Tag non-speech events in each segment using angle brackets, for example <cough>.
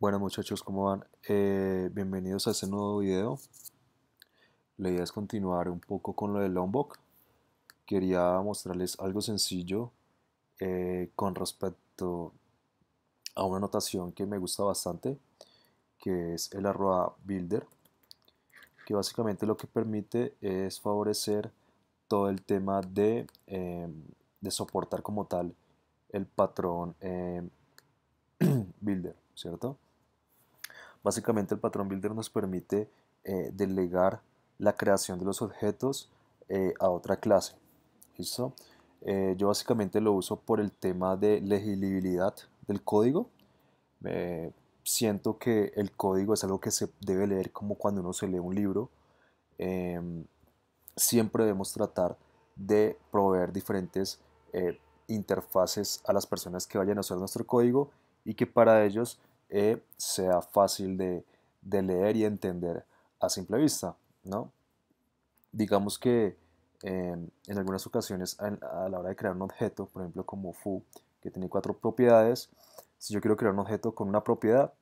Bueno muchachos, ¿cómo van? Eh, bienvenidos a este nuevo video. La idea es continuar un poco con lo del Lombok. Quería mostrarles algo sencillo eh, con respecto a una notación que me gusta bastante, que es el arroba builder, que básicamente lo que permite es favorecer todo el tema de em, soportar como tal el patrón em, <clears throat> builder, ¿cierto? Básicamente el patrón builder nos permite eh, delegar la creación de los objetos eh, a otra clase. ¿Listo? Eh, yo básicamente lo uso por el tema de legibilidad del código. siento que el código es algo que se debe leer como cuando uno se lee un libro. Em, siempre debemos tratar de proveer diferentes interfaces a las personas que vayan a usar nuestro código y que para ellos eh, sea fácil de, leer y entender a simple vista, ¿no? Digamos que em, en algunas ocasiones a, la hora de crear un objeto, por ejemplo como foo, que tiene cuatro propiedades, si yo quiero crear un objeto con una propiedad,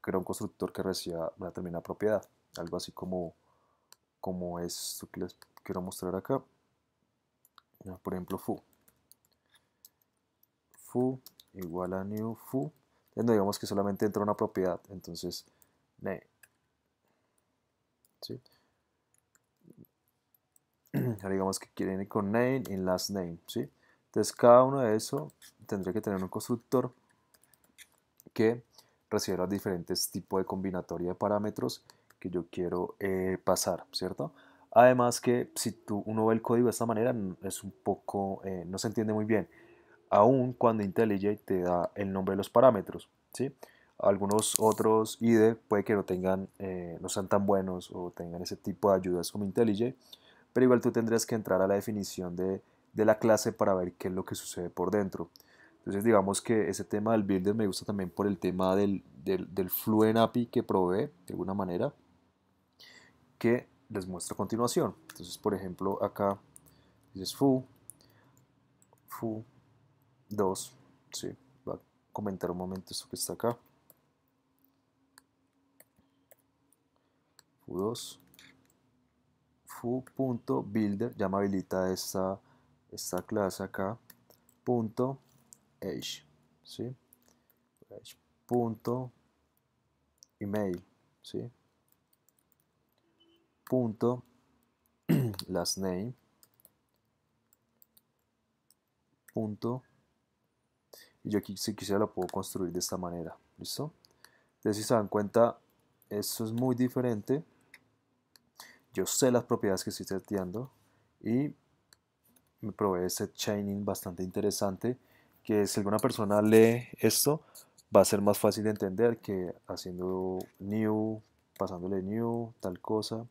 creo un constructor que reciba una determinada propiedad, algo así como, como esto que les quiero mostrar acá, por ejemplo foo. foo igual a new foo entonces digamos que solamente entra una propiedad. Entonces, name, <clears throat> digamos que ir con name y last name. ¿sí? Entonces cada uno de eso tendría que tener un constructor que reciba diferentes tipos de combinatoria de parámetros que yo quiero eh, pasar, ¿cierto? Además que si tú, uno ve el código de esta manera es un poco, eh, no se entiende muy bien aún cuando IntelliJ te da el nombre de los parámetros. ¿sí? Algunos otros IDE puede que no, tengan, eh, no sean tan buenos o tengan ese tipo de ayudas como IntelliJ, pero igual tú tendrías que entrar a la definición de, la clase para ver qué es lo que sucede por dentro. Entonces digamos que ese tema del builder me gusta también por el tema del, del, del Fluent API que provee, de alguna manera, que les muestro a continuación. Entonces, por ejemplo, acá dices foo, foo 2, sí, va a comentar un momento esto que está acá. Fu2, fu.builder, ya me habilita esta, esta clase acá, punto age, ¿sí? punto email, ¿sí? punto <clears throat> last name punto y yo aquí si quisiera lo puedo construir de esta manera listo entonces si se dan cuenta esto es muy diferente yo sé las propiedades que estoy seteando y me provee ese chaining bastante interesante que si alguna persona lee esto va a ser más fácil de entender que haciendo new, pasándole new, tal cosa,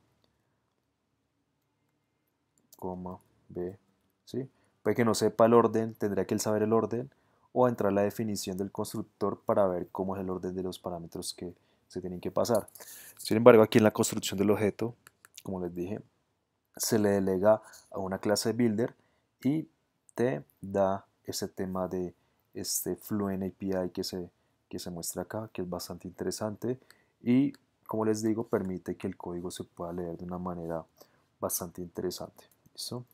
coma, b, ¿sí? Puede que no sepa el orden, tendría que él saber el orden, o entrar a la definición del constructor para ver cómo es el orden de los parámetros que se tienen que pasar. Sin embargo, aquí en la construcción del objeto, como les dije, se le delega a una clase builder y te da ese tema de este Fluent API que se, que se muestra acá, que es bastante interesante y como les digo, permite que el código se pueda leer de una manera bastante interesante. ¿Listo?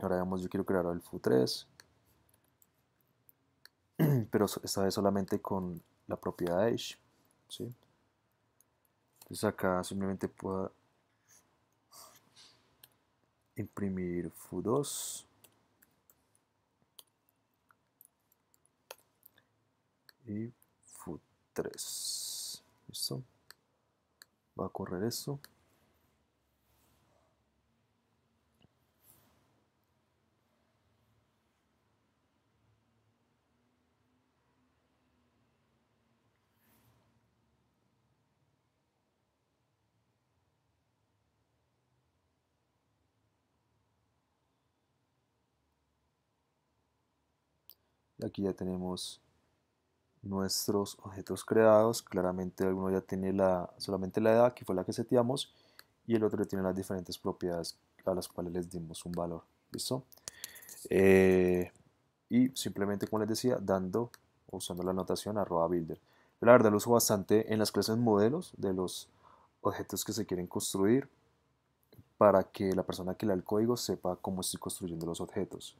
Ahora vemos, yo quiero crear el FU3, <clears throat> pero esta vez solamente con la propiedad edge ¿sí? Entonces acá simplemente puedo imprimir foo2 y foo3. ¿Listo? Va a correr esto. aquí ya tenemos nuestros objetos creados. Claramente alguno ya tiene la, solamente la edad, que fue la que seteamos, y el otro tiene las diferentes propiedades a las cuales les dimos un valor. ¿Listo? Eh, y simplemente, como les decía, dando usando la anotación arroba builder. la verdad lo uso bastante en las clases modelos de los objetos que se quieren construir para que la persona que lea el código sepa cómo estoy construyendo los objetos.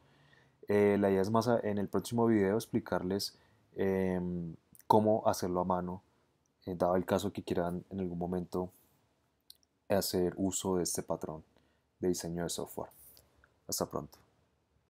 Eh, la idea es más en el próximo video explicarles em, cómo hacerlo a mano, eh, dado el caso que quieran en algún momento hacer uso de este patrón de diseño de software. Hasta pronto.